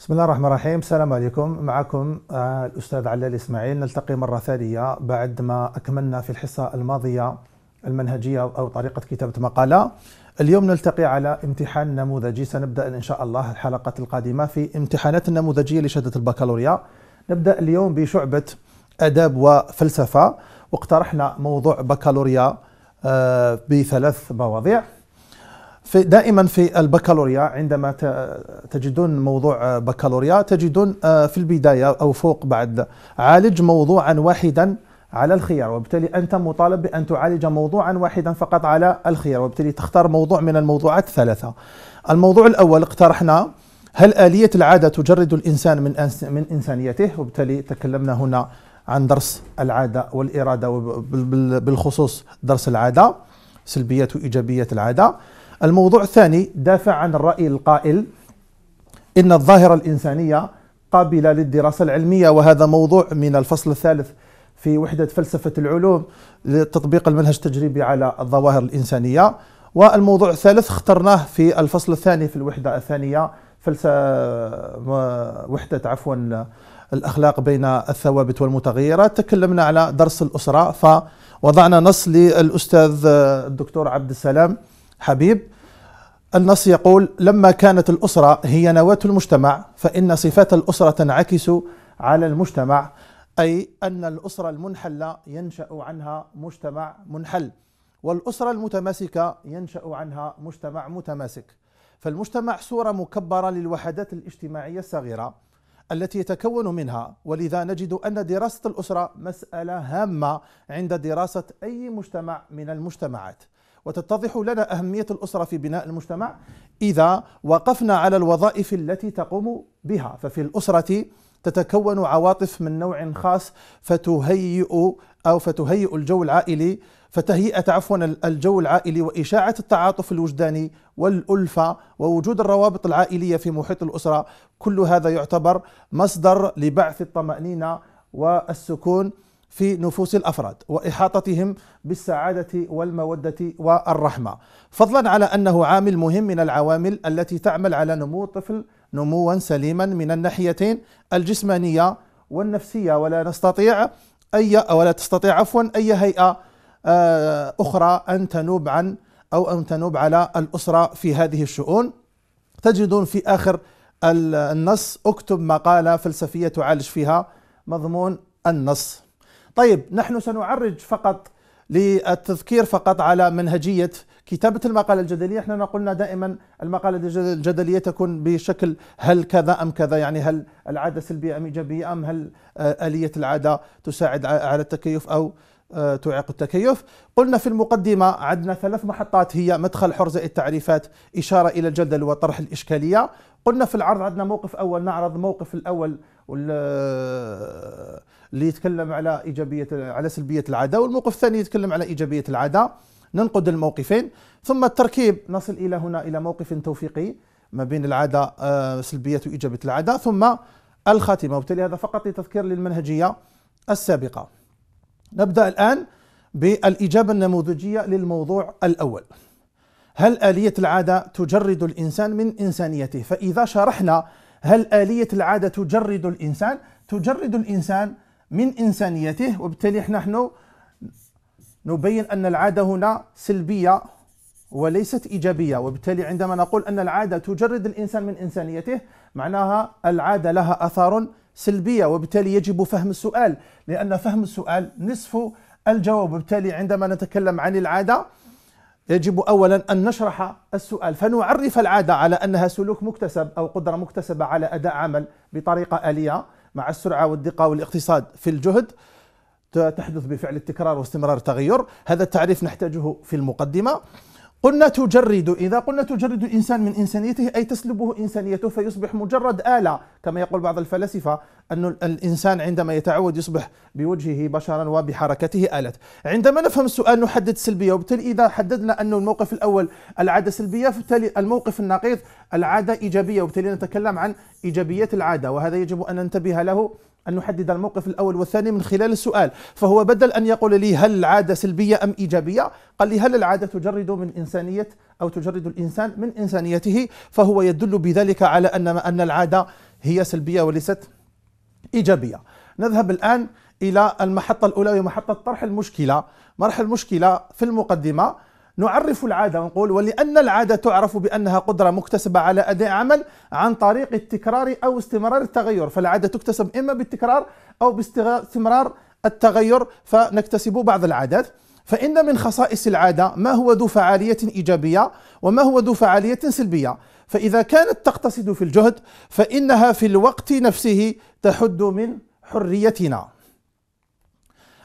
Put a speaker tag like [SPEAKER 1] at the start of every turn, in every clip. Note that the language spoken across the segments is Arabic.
[SPEAKER 1] بسم الله الرحمن الرحيم السلام عليكم معكم آه، الأستاذ علال إسماعيل نلتقي مرة ثانية بعد ما أكملنا في الحصة الماضية المنهجية أو طريقة كتابة مقالة اليوم نلتقي على امتحان نموذجي سنبدأ إن شاء الله الحلقة القادمة في امتحانات النموذجية لشهادة البكالوريا نبدأ اليوم بشعبة آداب وفلسفة واقترحنا موضوع بكالوريا آه، بثلاث مواضيع في دائما في البكالوريا عندما تجدون موضوع آه، بكالوريا تجدون آه، في البداية أو فوق بعد عالج موضوعا واحدا على الخيار وبالتالي أنت مطالب بأن تعالج موضوعا واحدا فقط على الخيار وبالتالي تختار موضوع من الموضوعات الثلاثة الموضوع الأول اقترحنا هل آلية العادة تجرد الإنسان من من إنسانيته وبالتالي تكلمنا هنا عن درس العادة والإرادة بالخصوص درس العادة سلبيات وإيجابيات العادة الموضوع الثاني دافع عن الرأي القائل إن الظاهرة الإنسانية قابلة للدراسة العلمية وهذا موضوع من الفصل الثالث في وحدة فلسفة العلوم لتطبيق المنهج التجريبي على الظواهر الإنسانية والموضوع الثالث اخترناه في الفصل الثاني في الوحدة الثانية وحدة عفوا الأخلاق بين الثوابت والمتغيرات تكلمنا على درس الأسرة فوضعنا نص للأستاذ الدكتور عبد السلام حبيب النص يقول لما كانت الأسرة هي نواة المجتمع فإن صفات الأسرة تنعكس على المجتمع أي أن الأسرة المنحلة ينشأ عنها مجتمع منحل والأسرة المتماسكة ينشأ عنها مجتمع متماسك فالمجتمع صورة مكبرة للوحدات الاجتماعية الصغيرة التي يتكون منها ولذا نجد أن دراسة الأسرة مسألة هامة عند دراسة أي مجتمع من المجتمعات وتتضح لنا أهمية الأسرة في بناء المجتمع إذا وقفنا على الوظائف التي تقوم بها ففي الأسرة تتكون عواطف من نوع خاص فتهيئ أو فتهيئ الجو العائلي فتهيئة عفوا الجو العائلي وإشاعة التعاطف الوجداني والألفة ووجود الروابط العائلية في محيط الأسرة كل هذا يعتبر مصدر لبعث الطمأنينة والسكون في نفوس الافراد واحاطتهم بالسعاده والموده والرحمه، فضلا على انه عامل مهم من العوامل التي تعمل على نمو الطفل نموا سليما من الناحيتين الجسمانيه والنفسيه ولا نستطيع اي او لا تستطيع عفوا اي هيئه آه، اخرى ان تنوب عن او ان تنوب على الاسره في هذه الشؤون. تجدون في اخر النص اكتب مقاله فلسفيه تعالج فيها مضمون النص طيب نحن سنعرج فقط للتذكير فقط على منهجية كتابة المقالة الجدلية احنا قلنا دائما المقالة الجدلية تكون بشكل هل كذا أم كذا يعني هل العادة سلبية أم إيجابية أم هل آه، آلية العادة تساعد على التكيف أو آه، تعيق التكيف قلنا في المقدمة عندنا ثلاث محطات هي مدخل حرزة التعريفات إشارة إلى الجدل وطرح الإشكالية قلنا في العرض عندنا موقف أول نعرض موقف الأول وال اللي يتكلم على ايجابيه على سلبيه العادة والموقف الثاني يتكلم على ايجابيه العادة ننقد الموقفين ثم التركيب نصل الى هنا الى موقف توفيقي ما بين العادة آه، سلبيه وايجابيه العادة ثم الخاتمه وبالتالي هذا فقط لتذكير للمنهجيه السابقه نبدا الان بالاجابه النموذجيه للموضوع الاول هل آلية العادة تجرد الإنسان من إنسانيته؟ فإذا شرحنا هل آلية العادة تجرد الإنسان؟ تجرد الإنسان من إنسانيته وبالتالي احنا نحن نبين أن العادة هنا سلبية وليست إيجابية وبالتالي عندما نقول أن العادة تجرد الإنسان من إنسانيته معناها العادة لها أثار سلبية وبالتالي يجب فهم السؤال لأن فهم السؤال نصف الجواب وبالتالي عندما نتكلم عن العادة يجب أولا أن نشرح السؤال فنعرف العادة على أنها سلوك مكتسب أو قدرة مكتسبة على أداء عمل بطريقة آلية مع السرعة والدقة والاقتصاد في الجهد تحدث بفعل التكرار واستمرار التغير هذا التعريف نحتاجه في المقدمة قلنا تجرد إذا قلنا تجرد الإنسان من إنسانيته أي تسلبه إنسانيته فيصبح مجرد آلة كما يقول بعض الفلاسفة أن الإنسان عندما يتعود يصبح بوجهه بشرا وبحركته آلة عندما نفهم السؤال نحدد سلبية وبالتالي إذا حددنا أن الموقف الأول العادة سلبية فبالتالي الموقف النقيض العادة إيجابية وبالتالي نتكلم عن إيجابيات العادة وهذا يجب أن ننتبه له أن نحدد الموقف الأول والثاني من خلال السؤال فهو بدل أن يقول لي هل العادة سلبية أم إيجابية قال لي هل العادة تجرد من إنسانية أو تجرد الإنسان من إنسانيته فهو يدل بذلك على أن أن العادة هي سلبية وليست إيجابية نذهب الآن إلى المحطة الأولى وهي محطة طرح المشكلة مرح المشكلة في المقدمة نعرف العادة ونقول ولأن العادة تعرف بأنها قدرة مكتسبة على أداء عمل عن طريق التكرار أو استمرار التغير فالعادة تكتسب إما بالتكرار أو باستمرار التغير فنكتسب بعض العادات فإن من خصائص العادة ما هو ذو فعالية إيجابية وما هو ذو فعالية سلبية فإذا كانت تقتصد في الجهد فإنها في الوقت نفسه تحد من حريتنا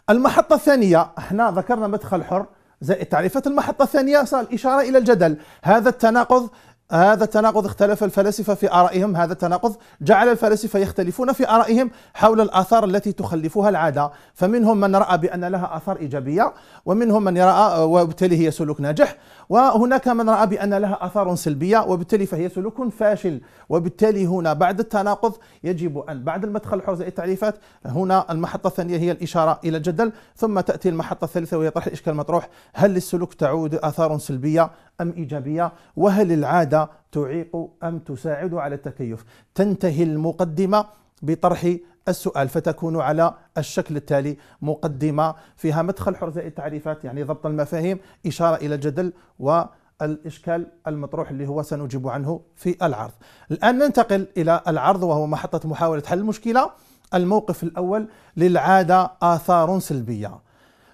[SPEAKER 1] المحطة الثانية احنا ذكرنا مدخل حر زائد المحطة الثانية صار الإشارة إلى الجدل هذا التناقض هذا التناقض اختلف الفلاسفة في آرائهم هذا التناقض جعل الفلاسفة يختلفون في آرائهم حول الآثار التي تخلفها العادة فمنهم من رأى بأن لها آثار إيجابية ومنهم من يرى وبالتالي هي سلوك ناجح وهناك من رأى بأن لها آثار سلبية وبالتالي فهي سلوك فاشل وبالتالي هنا بعد التناقض يجب أن بعد المدخل حوزة التعريفات هنا المحطة الثانية هي الإشارة إلى الجدل ثم تأتي المحطة الثالثة وهي طرح الإشكال المطروح هل للسلوك تعود آثار سلبية أم إيجابية وهل العادة تعيق أم تساعد على التكيف تنتهي المقدمة بطرح السؤال فتكون على الشكل التالي مقدمة فيها مدخل حرزة التعريفات يعني ضبط المفاهيم إشارة إلى الجدل والإشكال المطروح اللي هو سنجيب عنه في العرض الآن ننتقل إلى العرض وهو محطة محاولة حل المشكلة الموقف الأول للعادة آثار سلبية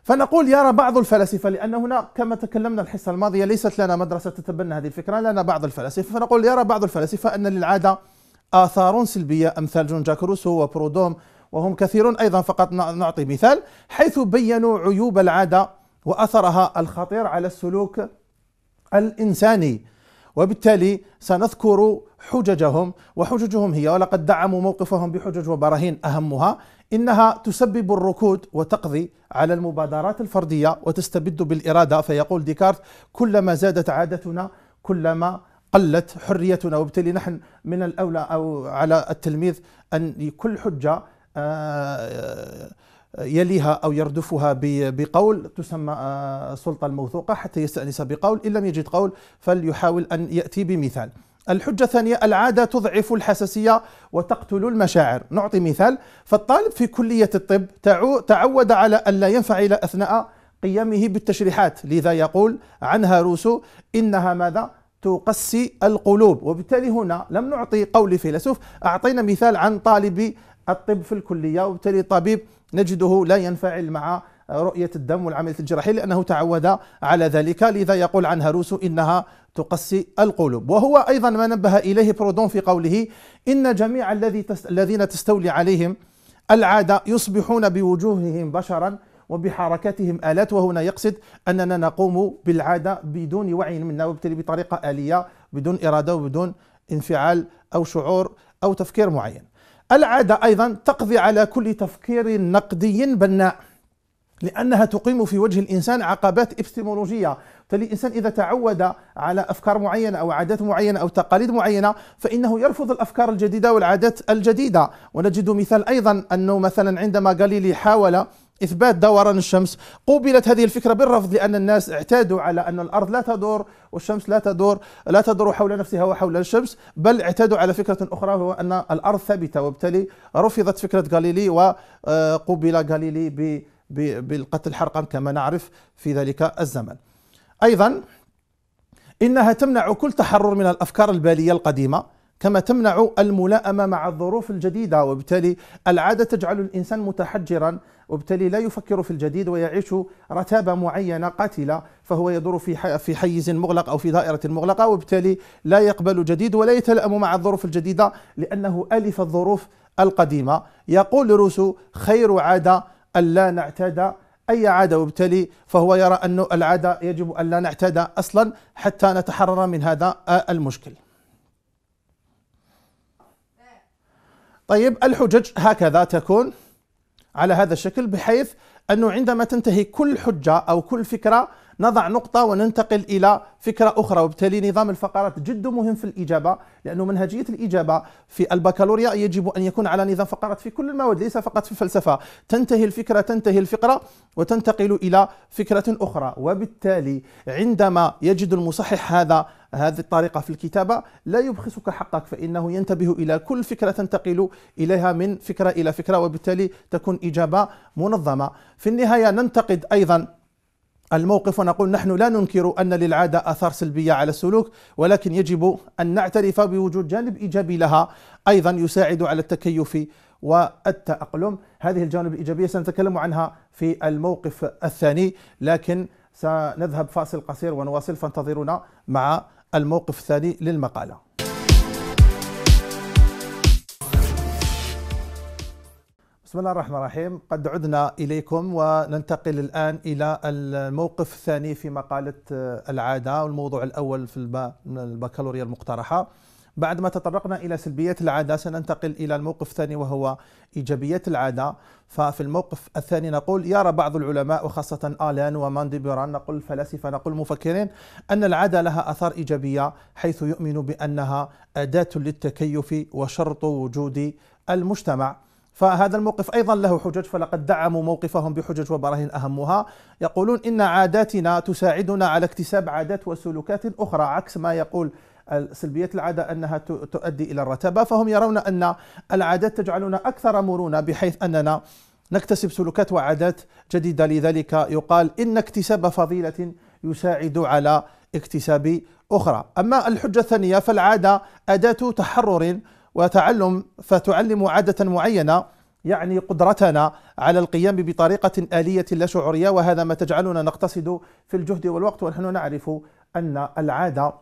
[SPEAKER 1] فنقول يرى بعض الفلاسفة لأن هنا كما تكلمنا الحصة الماضية ليست لنا مدرسة تتبنى هذه الفكرة لنا بعض الفلاسفة فنقول يرى بعض الفلاسفة أن للعادة آثار سلبية أمثال جون جاك روسو وبرودوم وهم كثيرون أيضا فقط نعطي مثال حيث بينوا عيوب العادة وأثرها الخطير على السلوك الإنساني وبالتالي سنذكر حججهم وحججهم هي ولقد دعموا موقفهم بحجج وبراهين اهمها انها تسبب الركود وتقضي على المبادرات الفرديه وتستبد بالاراده فيقول ديكارت كلما زادت عادتنا كلما قلت حريتنا وبالتالي نحن من الاولى او على التلميذ ان كل حجه آه يليها أو يردفها بقول تسمى السلطة آه، الموثوقة حتى يستأنس بقول إن لم يجد قول فليحاول أن يأتي بمثال الحجة الثانية العادة تضعف الحساسية وتقتل المشاعر نعطي مثال فالطالب في كلية الطب تعود على أن لا ينفعل أثناء قيامه بالتشريحات لذا يقول عنها روسو إنها ماذا تقسي القلوب وبالتالي هنا لم نعطي قول فيلسوف أعطينا مثال عن طالب الطب في الكلية وبالتالي طبيب نجده لا ينفعل مع رؤية الدم والعملية الجراحية لأنه تعود على ذلك لذا يقول عن روسو إنها تقسي القلوب وهو أيضا ما نبه إليه برودون في قوله إن جميع الذي الذين تستولي عليهم العادة يصبحون بوجوههم بشرا وبحركاتهم آلات وهنا يقصد أننا نقوم بالعادة بدون وعي منا وبالتالي بطريقة آلية بدون إرادة وبدون انفعال أو شعور أو تفكير معين العادة أيضا تقضي على كل تفكير نقدي بناء لأنها تقيم في وجه الإنسان عقبات إبستيمولوجية فالإنسان الإنسان إذا تعود على أفكار معينة أو عادات معينة أو تقاليد معينة فإنه يرفض الأفكار الجديدة والعادات الجديدة ونجد مثال أيضا أنه مثلا عندما غاليلي حاول إثبات دوران الشمس قوبلت هذه الفكرة بالرفض لأن الناس اعتادوا على أن الأرض لا تدور والشمس لا تدور لا تدور حول نفسها وحول الشمس بل اعتادوا على فكرة أخرى وهو أن الأرض ثابتة وبالتالي رفضت فكرة غاليلي وقوبل آه، غاليلي بالقتل حرقا كما نعرف في ذلك الزمن أيضا إنها تمنع كل تحرر من الأفكار البالية القديمة كما تمنع الملائمه مع الظروف الجديده وبالتالي العاده تجعل الانسان متحجرا وبالتالي لا يفكر في الجديد ويعيش رتابة معينة قاتلة فهو يدور في في حيز مغلق أو في دائرة مغلقة وبالتالي لا يقبل جديد ولا يتلأم مع الظروف الجديدة لأنه ألف الظروف القديمة يقول روسو خير عادة ألا نعتاد أي عادة وبالتالي فهو يرى أن العادة يجب ألا نعتاد أصلا حتى نتحرر من هذا المشكل طيب الحجج هكذا تكون على هذا الشكل بحيث أنه عندما تنتهي كل حجة أو كل فكرة نضع نقطة وننتقل إلى فكرة أخرى وبالتالي نظام الفقرات جد مهم في الإجابة لأنه منهجية الإجابة في البكالوريا يجب أن يكون على نظام فقرات في كل المواد ليس فقط في الفلسفة تنتهي الفكرة تنتهي الفقرة وتنتقل إلى فكرة أخرى وبالتالي عندما يجد المصحح هذا هذه الطريقة في الكتابة لا يبخسك حقك فإنه ينتبه إلى كل فكرة تنتقل إليها من فكرة إلى فكرة وبالتالي تكون إجابة منظمة في النهاية ننتقد أيضا الموقف ونقول نحن لا ننكر أن للعادة آثار سلبية على السلوك ولكن يجب أن نعترف بوجود جانب إيجابي لها أيضا يساعد على التكيف والتأقلم هذه الجوانب الإيجابية سنتكلم عنها في الموقف الثاني لكن سنذهب فاصل قصير ونواصل فانتظرونا مع الموقف الثاني للمقاله بسم الله الرحمن الرحيم قد عدنا إليكم وننتقل الآن إلى الموقف الثاني في مقالة آه، العادة والموضوع الأول في البكالوريا المقترحة بعد ما تطرقنا إلى سلبية العادة سننتقل إلى الموقف الثاني وهو إيجابية العادة ففي الموقف الثاني نقول يرى بعض العلماء وخاصة آلان ومانديبيران نقول الفلاسفة نقول المفكرين أن العادة لها أثار إيجابية حيث يؤمن بأنها أداة للتكيف وشرط وجود المجتمع فهذا الموقف أيضا له حجج فلقد دعموا موقفهم بحجج وبراهين أهمها يقولون إن عاداتنا تساعدنا على اكتساب عادات وسلوكات أخرى عكس ما يقول سلبية العادة أنها تؤدي إلى الرتبة فهم يرون أن العادات تجعلنا أكثر مرونة بحيث أننا نكتسب سلوكات وعادات جديدة لذلك يقال إن اكتساب فضيلة يساعد على اكتساب أخرى أما الحجة الثانية فالعادة أداة تحرر وتعلم فتعلم عادة معينة يعني قدرتنا على القيام بطريقة آلية لا شعورية وهذا ما تجعلنا نقتصد في الجهد والوقت ونحن نعرف أن العادة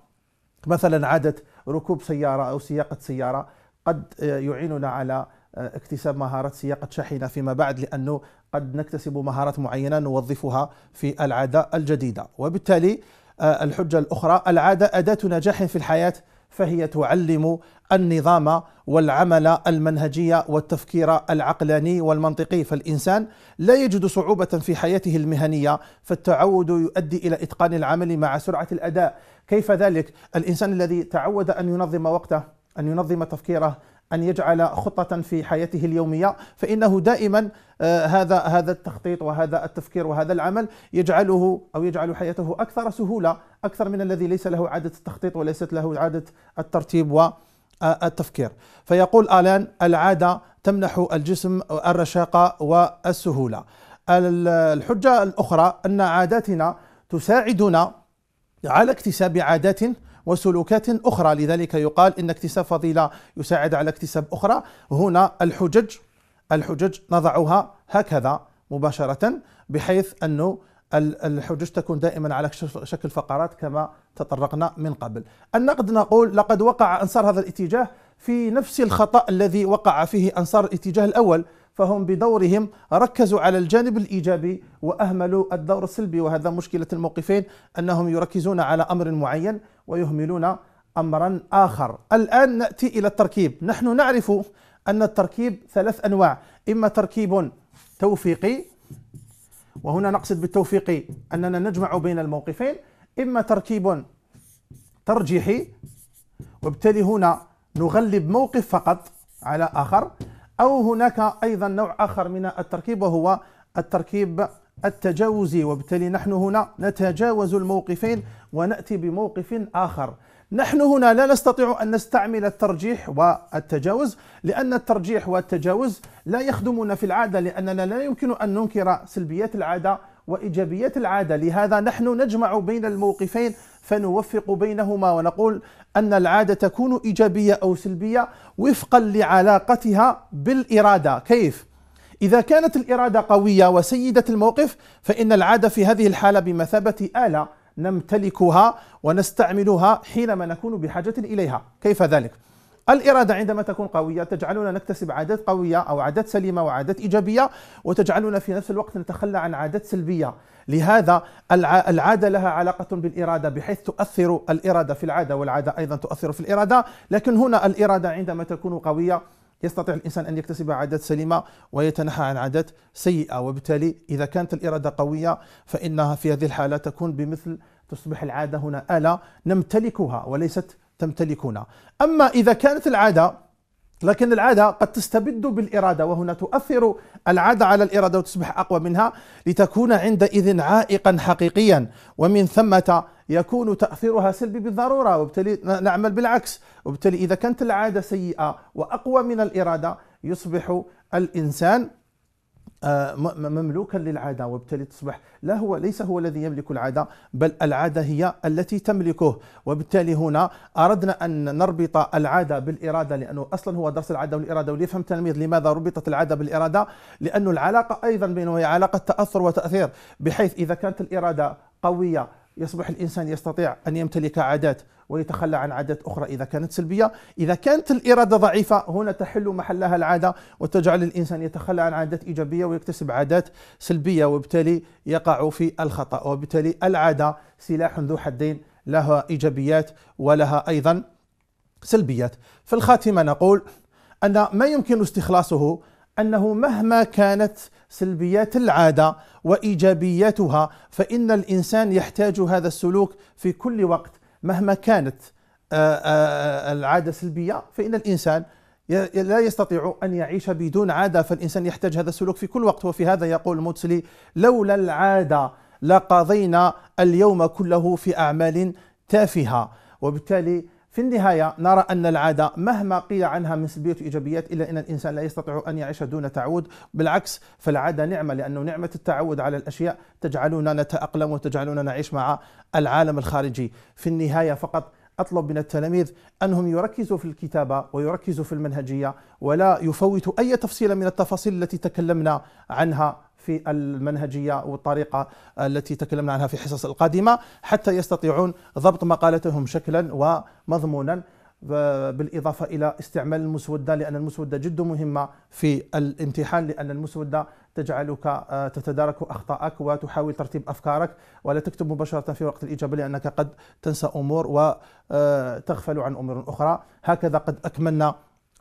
[SPEAKER 1] مثلا عادة ركوب سيارة أو سياقة سيارة قد يعيننا على اكتساب مهارة سياقة شاحنة فيما بعد لأنه قد نكتسب مهارات معينة نوظفها في العادة الجديدة وبالتالي آه، الحجة الأخرى العادة أداة نجاح في الحياة فهي تعلم النظام والعمل المنهجي والتفكير العقلاني والمنطقي فالإنسان لا يجد صعوبة في حياته المهنية فالتعود يؤدي إلى إتقان العمل مع سرعة الأداء كيف ذلك؟ الإنسان الذي تعود أن ينظم وقته أن ينظم تفكيره أن يجعل خطة في حياته اليومية فإنه دائما آه، هذا هذا التخطيط وهذا التفكير وهذا العمل يجعله أو يجعل حياته أكثر سهولة أكثر من الذي ليس له عادة التخطيط وليست له عادة الترتيب والتفكير آه، فيقول آلان العادة تمنح الجسم الرشاقة والسهولة الحجة الأخرى أن عاداتنا تساعدنا على اكتساب عادات وسلوكات أخرى لذلك يقال إن اكتساب فضيلة يساعد على اكتساب أخرى هنا الحجج الحجج نضعها هكذا مباشرة بحيث أنه الحجج تكون دائما على شكل فقرات كما تطرقنا من قبل النقد نقول لقد وقع أنصار هذا الاتجاه في نفس الخطأ الذي وقع فيه أنصار الاتجاه الأول فهم بدورهم ركزوا على الجانب الإيجابي وأهملوا الدور السلبي وهذا مشكلة الموقفين أنهم يركزون على أمر معين ويهملون أمرا آخر الآن نأتي إلى التركيب نحن نعرف أن التركيب ثلاث أنواع إما تركيب توفيقي وهنا نقصد بالتوفيقي أننا نجمع بين الموقفين إما تركيب ترجيحي وبالتالي هنا نغلب موقف فقط على آخر أو هناك أيضا نوع آخر من التركيب وهو التركيب التجاوزي وبالتالي نحن هنا نتجاوز الموقفين ونأتي بموقف آخر نحن هنا لا نستطيع أن نستعمل الترجيح والتجاوز لأن الترجيح والتجاوز لا يخدمون في العادة لأننا لا يمكن أن ننكر سلبيات العادة وإيجابيات العادة لهذا نحن نجمع بين الموقفين فنوفق بينهما ونقول أن العادة تكون إيجابية أو سلبية وفقا لعلاقتها بالإرادة كيف؟ إذا كانت الإرادة قوية وسيدة الموقف فإن العادة في هذه الحالة بمثابة آلة نمتلكها ونستعملها حينما نكون بحاجة إليها كيف ذلك؟ الإرادة عندما تكون قوية تجعلنا نكتسب عادات قوية أو عادات سليمة وعادات إيجابية وتجعلنا في نفس الوقت نتخلى عن عادات سلبية لهذا العادة لها علاقة بالإرادة بحيث تؤثر الإرادة في العادة والعادة أيضا تؤثر في الإرادة لكن هنا الإرادة عندما تكون قوية يستطيع الإنسان أن يكتسب عادات سليمة ويتنحى عن عادات سيئة وبالتالي إذا كانت الإرادة قوية فإنها في هذه الحالة تكون بمثل تصبح العادة هنا آلة نمتلكها وليست تمتلكون أما إذا كانت العادة لكن العادة قد تستبد بالإرادة وهنا تؤثر العادة على الإرادة وتصبح أقوى منها لتكون عندئذ عائقا حقيقيا ومن ثمة يكون تأثيرها سلبي بالضرورة وبالتالي نعمل بالعكس وبالتالي إذا كانت العادة سيئة وأقوى من الإرادة يصبح الإنسان آه، مملوكا للعاده وبالتالي تصبح لا هو ليس هو الذي يملك العاده بل العاده هي التي تملكه وبالتالي هنا اردنا ان نربط العاده بالاراده لانه اصلا هو درس العاده والاراده وليفهم التلميذ لماذا ربطت العاده بالاراده لانه العلاقه ايضا بينه هي علاقه تاثر وتاثير بحيث اذا كانت الاراده قويه يصبح الانسان يستطيع ان يمتلك عادات ويتخلى عن عادات أخرى إذا كانت سلبية إذا كانت الإرادة ضعيفة هنا تحل محلها العادة وتجعل الإنسان يتخلى عن عادات إيجابية ويكتسب عادات سلبية وبالتالي يقع في الخطأ وبالتالي العادة سلاح ذو حدين لها إيجابيات ولها أيضا سلبيات في الخاتمة نقول أن ما يمكن استخلاصه أنه مهما كانت سلبيات العادة وإيجابياتها فإن الإنسان يحتاج هذا السلوك في كل وقت مهما كانت آه، آه، العادة سلبية فإن الإنسان لا يستطيع أن يعيش بدون عادة فالإنسان يحتاج هذا السلوك في كل وقت وفي هذا يقول الموتسلي لولا العادة لقضينا اليوم كله في أعمال تافهة وبالتالي في النهاية نرى أن العادة مهما قيل عنها من سلبيات وإيجابيات إلا أن الإنسان لا يستطيع أن يعيش دون تعود بالعكس فالعادة نعمة لأنه نعمة التعود على الأشياء تجعلنا نتأقلم وتجعلنا نعيش مع العالم الخارجي في النهاية فقط أطلب من التلاميذ أنهم يركزوا في الكتابة ويركزوا في المنهجية ولا يفوتوا أي تفصيله من التفاصيل التي تكلمنا عنها في المنهجية والطريقة التي تكلمنا عنها في الحصص القادمة حتى يستطيعون ضبط مقالتهم شكلا ومضمونا بالإضافة إلى استعمال المسودة لأن المسودة جد مهمة في الامتحان لأن المسودة تجعلك آه، تتدارك اخطائك وتحاول ترتيب أفكارك ولا تكتب مباشرة في وقت الإجابة لأنك قد تنسى أمور وتغفل آه، عن أمور أخرى هكذا قد أكملنا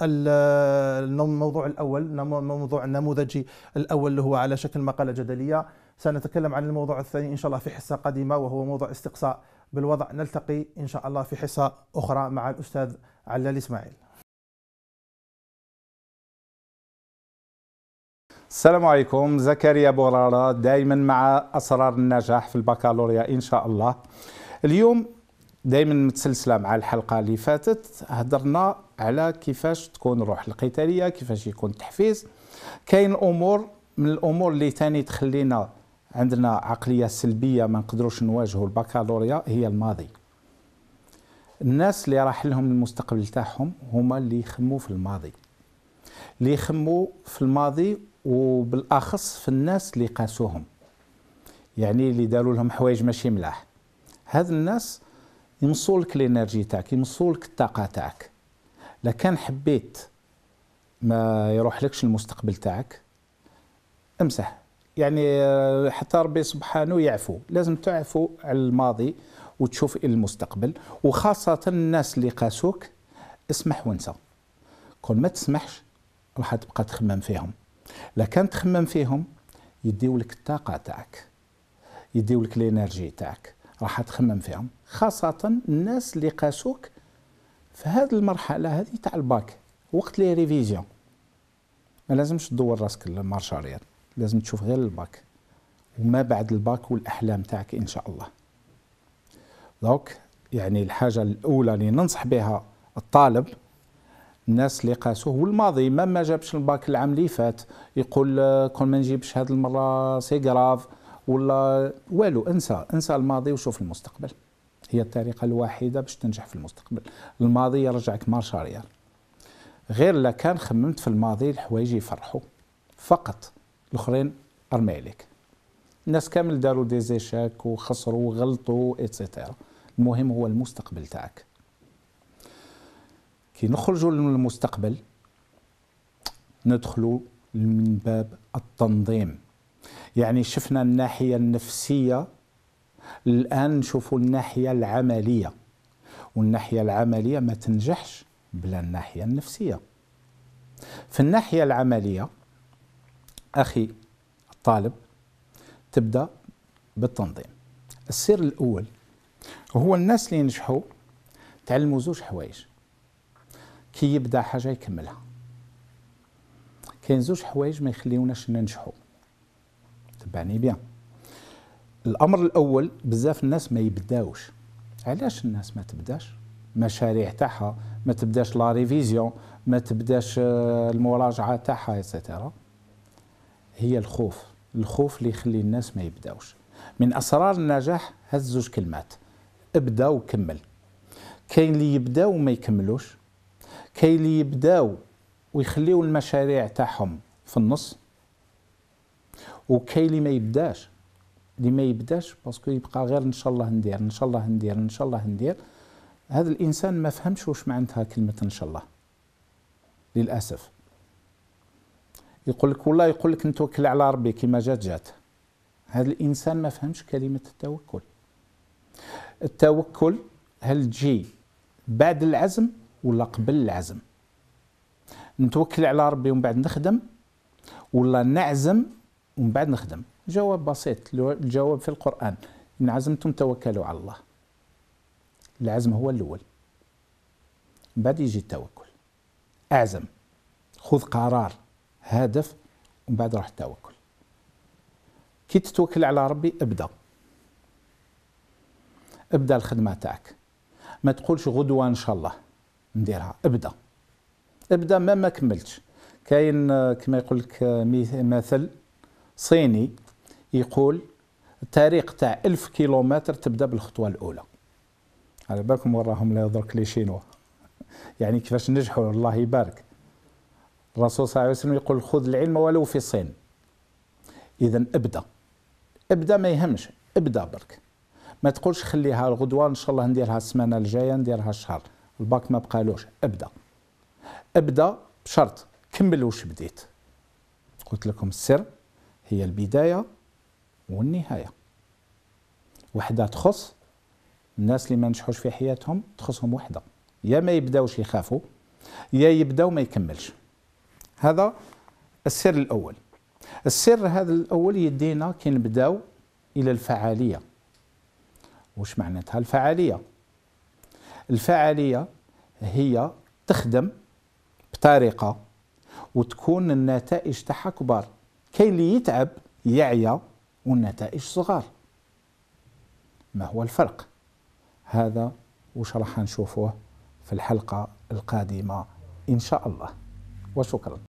[SPEAKER 1] آه، الموضوع الأول موضوع النموذجي الأول اللي هو على شكل مقالة جدلية سنتكلم عن الموضوع الثاني إن شاء الله في حصة قادمة وهو موضوع استقصاء بالوضع نلتقي إن شاء الله في حصة أخرى مع الأستاذ علال إسماعيل
[SPEAKER 2] السلام عليكم زكريا بورارة دائما مع أسرار النجاح في البكالوريا إن شاء الله اليوم دائما متسلسلة مع الحلقة اللي فاتت هدرنا على كيفاش تكون الروح القتالية كيفاش يكون التحفيز كاين أمور من الأمور اللي تاني تخلينا عندنا عقليه سلبيه ما نقدروش نواجهه البكالوريا هي الماضي الناس اللي راح لهم المستقبل تاعهم هما اللي يخموا في الماضي اللي يخموا في الماضي وبالاخص في الناس اللي قاسوهم يعني اللي داروا لهم حوايج ماشي ملاح هاد الناس يمصوا لك الانرجي تاعك يمصوا لك الطاقه تاعك لكان حبيت ما يروحلكش المستقبل تاعك امسح يعني آه، حتى ربي سبحانه يعفو لازم تعفو على الماضي وتشوف المستقبل وخاصة الناس اللي قاسوك اسمح وانسى كون ما تسمحش راح تبقى تخمم فيهم لا كان تخمم فيهم يديو لك الطاقة تاعك يديو لك الانرجي تاعك راح تخمم فيهم خاصة الناس اللي قاسوك في هذه المرحلة هذه تاع الباك وقت لي ريفيزيون ما لازمش تدور راسك المارشاريات لازم تشوف غير الباك وما بعد الباك والاحلام تاعك ان شاء الله دونك يعني الحاجه الاولى اللي ننصح بها الطالب الناس اللي قاسوه والماضي ما ما جابش الباك العام اللي فات يقول كون آه، ما نجيبش هذه المره سي كراف ولا والو انسى انسى الماضي وشوف المستقبل هي الطريقه الوحيده باش تنجح في المستقبل الماضي يرجعك مارشاريال غير لا كان خممت في الماضي الحوايج يفرحوا فقط الاخرين عليك الناس كامل داروا زيشاك وخسروا وغلطوا اتسيتيرا المهم هو المستقبل تاعك كي نخرجوا للمستقبل ندخلوا من باب التنظيم يعني شفنا الناحية النفسية الآن نشوفوا الناحية العملية والناحية العملية ما تنجحش بلا الناحية النفسية في الناحية العملية أخي الطالب تبدأ بالتنظيم السر الأول هو الناس اللي ينجحوا تعلموا زوج حوايج كي يبدا حاجة يكملها كاين زوج حوايج ما يخليوناش ننجحوا تبعني بيان الأمر الأول بزاف الناس ما يبداوش علاش الناس ما تبداش مشاريع تاعها ما تبداش لا ريفيزيون ما تبداش آه، المراجعه تاعها إكسيتيرا هي الخوف الخوف اللي يخلي الناس ما يبداوش من اسرار النجاح هز زوج كلمات ابدا وكمل كاين اللي يبداو وما يكملوش كاين اللي يبداو ويخليو المشاريع تاعهم في النص وكاين اللي ما يبداش اللي ما يبداش باسكو يبقى غير ان شاء الله ندير ان شاء الله ندير ان شاء الله ندير هذا الانسان ما فهمش واش معناتها كلمه ان شاء الله للاسف يقول لك والله يقول لك نتوكل على ربي كما جات جات هذا الانسان ما فهمش كلمه التوكل التوكل هل تجي بعد العزم ولا قبل العزم نتوكل على ربي ومن بعد نخدم ولا نعزم ومن بعد نخدم جواب بسيط الجواب في القرآن إن عزمتم توكلوا على الله العزم هو الأول بعد يجي التوكل أعزم خذ قرار هدف ومن بعد راح التوكل كي تتوكل على ربي ابدا ابدا الخدمه تاعك ما تقولش غدوه ان شاء الله نديرها ابدا ابدا ما ما كملتش كاين كما يقول لك مثل صيني يقول الطريق تاع ألف كيلومتر تبدا بالخطوه الاولى على بالكم وراهم لا يضرك لي شينوا يعني كيفاش نجحوا الله يبارك الرسول صلى الله عليه وسلم يقول خذ العلم ولو في الصين اذا ابدا ابدا ما يهمش ابدا برك ما تقولش خليها الغدوه ان شاء الله نديرها السمانه الجايه نديرها الشهر الباك ما بقالوش ابدا ابدا بشرط كمل واش بديت قلت لكم السر هي البدايه والنهايه وحده تخص الناس اللي ما نجحوش في حياتهم تخصهم وحده يا ما يبداوش يخافوا يا يبداو ما يكملش هذا السر الاول السر هذا الاول يدينا كي نبداو الى الفعاليه واش معناتها الفعاليه الفعاليه هي تخدم بطريقه وتكون النتائج تاعها كبار كاين اللي يتعب يعيا والنتائج صغار ما هو الفرق هذا وش راح نشوفوه في الحلقه القادمه ان شاء الله وشكرا